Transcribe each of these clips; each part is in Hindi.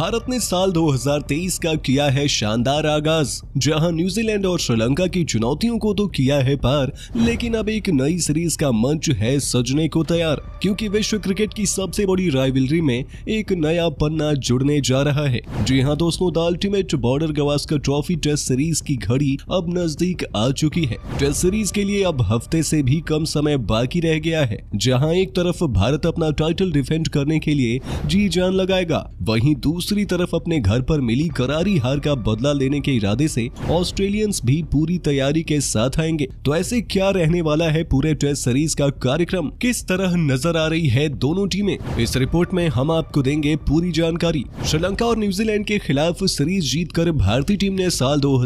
भारत ने साल 2023 का किया है शानदार आगाज जहां न्यूजीलैंड और श्रीलंका की चुनौतियों को तो किया है पार लेकिन अब एक नई सीरीज का मंच है सजने को तैयार क्योंकि विश्व क्रिकेट की सबसे बड़ी राइवलरी में एक नया पन्ना जुड़ने जा रहा है जी हाँ दोस्तों the ultimate Border Gavaskar trophy test series की घड़ी अब नजदीक आ चुकी है टेस्ट सीरीज के लिए अब हफ्ते ऐसी भी कम समय बाकी रह गया है जहाँ एक तरफ भारत अपना टाइटल डिफेंड करने के लिए जी जान लगाएगा वही दूसरी दूसरी तरफ अपने घर पर मिली करारी हार का बदला लेने के इरादे से ऑस्ट्रेलियंस भी पूरी तैयारी के साथ आएंगे तो ऐसे क्या रहने वाला है पूरे टेस्ट सीरीज का कार्यक्रम किस तरह नजर आ रही है दोनों टीमें इस रिपोर्ट में हम आपको देंगे पूरी जानकारी श्रीलंका और न्यूजीलैंड के खिलाफ सीरीज जीत भारतीय टीम ने साल दो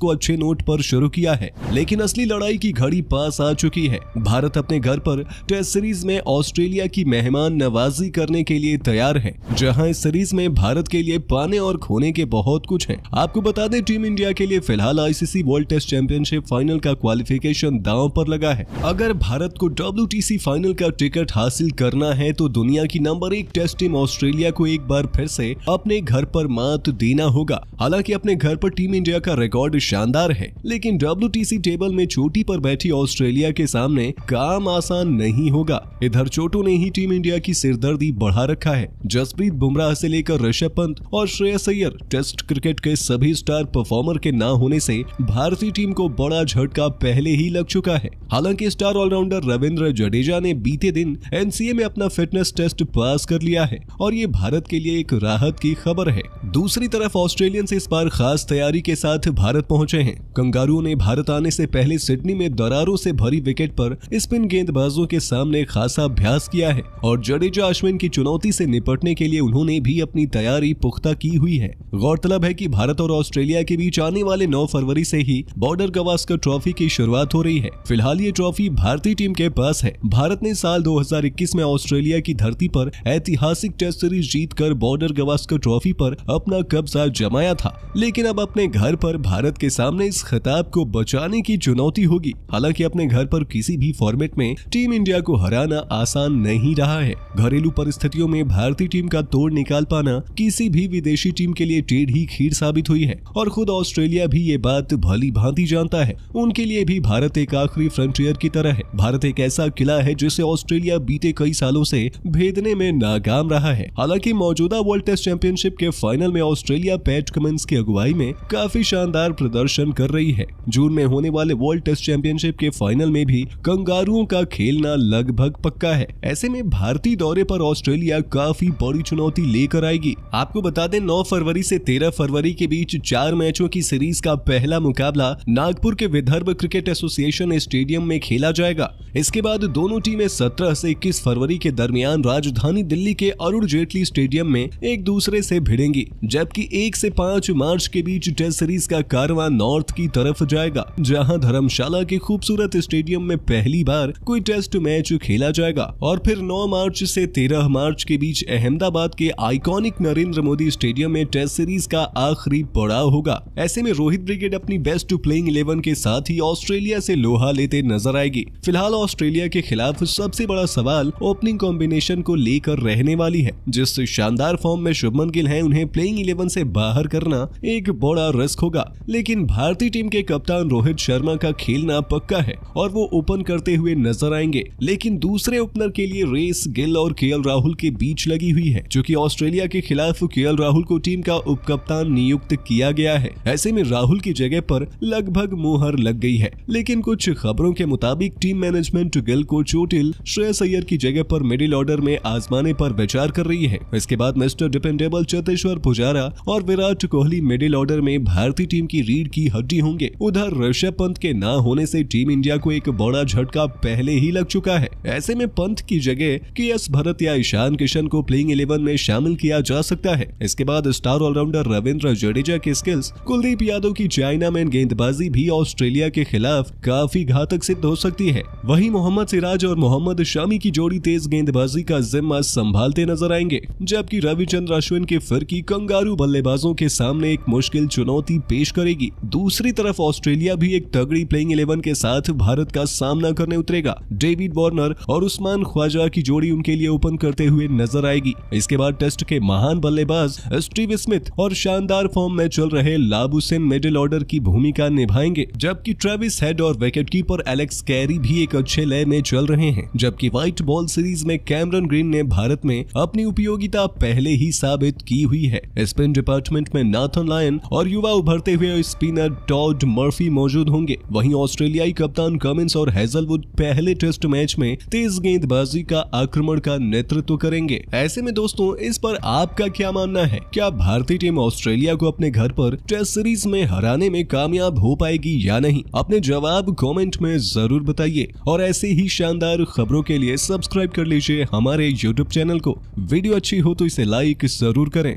को अच्छे नोट आरोप शुरू किया है लेकिन असली लड़ाई की घड़ी पास आ चुकी है भारत अपने घर आरोप टेस्ट सीरीज में ऑस्ट्रेलिया की मेहमान नवाजी करने के लिए तैयार है जहां इस सीरीज में भारत के लिए पाने और खोने के बहुत कुछ है आपको बता दें टीम इंडिया के लिए फिलहाल ICC world test championship final का क्वालिफिकेशन दांव पर लगा है अगर भारत को डब्ल्यू फाइनल का टिकट हासिल करना है तो दुनिया की नंबर एक टेस्ट टीम ऑस्ट्रेलिया को एक बार फिर से अपने घर पर मात देना होगा हालांकि अपने घर पर टीम इंडिया का रिकॉर्ड शानदार है लेकिन डब्ल्यू टेबल में चोटी पर बैठी ऑस्ट्रेलिया के सामने काम आसान नहीं होगा इधर चोटो ने ही टीम इंडिया की सिरदर्दी बढ़ा रखा है जसप्रीत बुमराह से लेकर ऋषभ पंत और श्रेयस अय्यर टेस्ट क्रिकेट के सभी स्टार परफॉर्मर के ना होने से भारतीय टीम को बड़ा झटका पहले ही लग चुका है हालांकि स्टार ऑलराउंडर रविंद्र जडेजा ने बीते दिन एनसीए में अपना फिटनेस टेस्ट पास कर लिया है और ये भारत के लिए एक राहत की खबर है दूसरी तरफ ऑस्ट्रेलियंस इस बार खास तैयारी के साथ भारत पहुंचे हैं कंगारुओं ने भारत आने से पहले सिडनी में दरारों से भरी विकेट पर स्पिन गेंदबाजों के सामने खासा अभ्यास किया है और जडेजा अश्विन की चुनौती से निपटने के लिए उन्होंने भी अपनी तैयारी तैयारी पुख्ता की हुई है गौरतलब है की भारत और ऑस्ट्रेलिया के बीच आने वाले नौ फरवरी से ही बॉर्डर गवास्कर ट्रॉफी की शुरुआत हो रही है फिलहाल ये ट्रॉफी भारतीय टीम के पास है भारत ने साल 2021 में ऑस्ट्रेलिया की धरती पर ऐतिहासिक टेस्ट सीरीज जीत कर बॉर्डर गवास्कर ट्रॉफी पर अपना कब्जा जमाया था लेकिन अब अपने घर पर भारत के सामने इस खिताब को बचाने की चुनौती होगी हालांकि अपने घर पर किसी भी फॉर्मेट में टीम इंडिया को हराना आसान नहीं रहा है घरेलू परिस्थितियों में भारतीय टीम का तोड़ निकाल पाना किसी भी विदेशी टीम के लिए टेढ़ी खीर साबित हुई है और खुद ऑस्ट्रेलिया भी ये बात भली भांति जानता है उनके लिए भी भारत एक आखिरी फ्रंटियर की तरह है भारत एक ऐसा किला है जिसे ऑस्ट्रेलिया बीते कई सालों से भेदने में नाकाम रहा है हालांकि मौजूदा वर्ल्ड टेस्ट चैंपियनशिप के फाइनल में ऑस्ट्रेलिया पैट कमिंस की अगुवाई में काफी शानदार प्रदर्शन कर रही है जून में होने वाले वर्ल्ड टेस्ट चैंपियनशिप के फाइनल में भी कंगारुओं का खेलना लगभग पक्का है ऐसे में भारतीय दौरे पर ऑस्ट्रेलिया काफी बड़ी चुनौती लेकर आएगी आपको बता दें 9 फरवरी से 13 फरवरी के बीच चार मैचों की सीरीज का पहला मुकाबला नागपुर के विदर्भ क्रिकेट एसोसिएशन स्टेडियम में खेला जाएगा इसके बाद दोनों टीमें 17 से 21 फरवरी के दरमियान राजधानी दिल्ली के अरुण जेटली स्टेडियम में एक दूसरे से भिड़ेंगी जबकि एक से पांच मार्च के बीच टेस्ट सीरीज का कारवा नॉर्थ की तरफ जाएगा जहाँ धर्मशाला के खूबसूरत स्टेडियम में पहली बार कोई टेस्ट मैच खेला जाएगा और फिर नौ मार्च ऐसी तेरह मार्च के बीच अहमदाबाद के आइकॉनिक नरेंद्र नरेंद्र मोदी स्टेडियम में टेस्ट सीरीज का आखिरी पड़ाव होगा ऐसे में रोहित ब्रिगेड अपनी बेस्ट टू प्लेइंग इलेवन के साथ ही ऑस्ट्रेलिया से लोहा लेते नजर आएगी फिलहाल ऑस्ट्रेलिया के खिलाफ सबसे बड़ा सवाल ओपनिंग कॉम्बिनेशन को लेकर रहने वाली है जिस शानदार फॉर्म में शुभमन गिल है उन्हें प्लेइंग इलेवन ऐसी बाहर करना एक बड़ा रिस्क होगा लेकिन भारतीय टीम के कप्तान रोहित शर्मा का खेलना पक्का है और वो ओपन करते हुए नजर आएंगे लेकिन दूसरे ओपनर के लिए रेस गिल और के राहुल के बीच लगी हुई है जो की ऑस्ट्रेलिया के खिलाफ खिलाफ के राहुल को टीम का उप कप्तान नियुक्त किया गया है ऐसे में राहुल की जगह पर लगभग मुहर लग गई है लेकिन कुछ खबरों के मुताबिक टीम मैनेजमेंट गिल को चोटिल श्रेय सैयर की जगह पर मिडिल ऑर्डर में आजमाने पर विचार कर रही है इसके बाद मिस्टर डिपेंडेबल चेतेश्वर पुजारा और विराट कोहली मिडिल ऑर्डर में भारतीय टीम की रीढ़ की हड्डी होंगे उधर ऋषभ पंत के न होने ऐसी टीम इंडिया को एक बड़ा झटका पहले ही लग चुका है ऐसे में पंत की जगह के एस भरत या ईशान किशन को प्लेइंग इलेवन में शामिल किया जा सकता सकता है इसके बाद स्टार ऑलराउंडर रविंद्र जडेजा के स्किल्स कुलदीप यादव की चाइना मैन गेंदबाजी भी ऑस्ट्रेलिया के खिलाफ काफी घातक सिद्ध हो सकती है वही मोहम्मद सिराज और मोहम्मद शामी की जोड़ी तेज गेंदबाजी का जिम्मा संभालते नजर आएंगे जबकि रविचंद्र अश्विन के की कंगारू बल्लेबाजों के सामने एक मुश्किल चुनौती पेश करेगी दूसरी तरफ ऑस्ट्रेलिया भी एक तगड़ी प्लेइंग इलेवन के साथ भारत का सामना करने उतरेगा डेविड वार्नर और उस्मान ख्वाजा की जोड़ी उनके लिए ओपन करते हुए नजर आएगी इसके बाद टेस्ट के महान बल्लेबाज स्टीव स्मिथ और शानदार फॉर्म में चल रहे लाबुसेन मिडिल ऑर्डर की भूमिका निभाएंगे जबकि ट्रेविस हेड और विकेट कीपर एलेक्स कैरी भी एक अच्छे लय में चल रहे हैं जबकि व्हाइट बॉल सीरीज में कैमरन ग्रीन ने भारत में अपनी उपयोगिता पहले ही साबित की हुई है स्पिन डिपार्टमेंट में नाथन लायन और युवा उभरते हुए स्पिनर टॉड मर्फी मौजूद होंगे वहीं ऑस्ट्रेलियाई कप्तान कमिंस और हेजलवुड पहले टेस्ट मैच में तेज गेंदबाजी का आक्रमण का नेतृत्व करेंगे ऐसे में दोस्तों इस पर आपका क्या मानना है क्या भारतीय टीम ऑस्ट्रेलिया को अपने घर पर टेस्ट सीरीज में हराने में कामयाब हो पाएगी या नहीं अपने जवाब कॉमेंट में जरूर बताइए और ऐसे ही शानदार खबरों के लिए सब्सक्राइब कर लीजिए हमारे यूट्यूब चैनल को वीडियो अच्छी हो तो इसे लाइक जरूर करें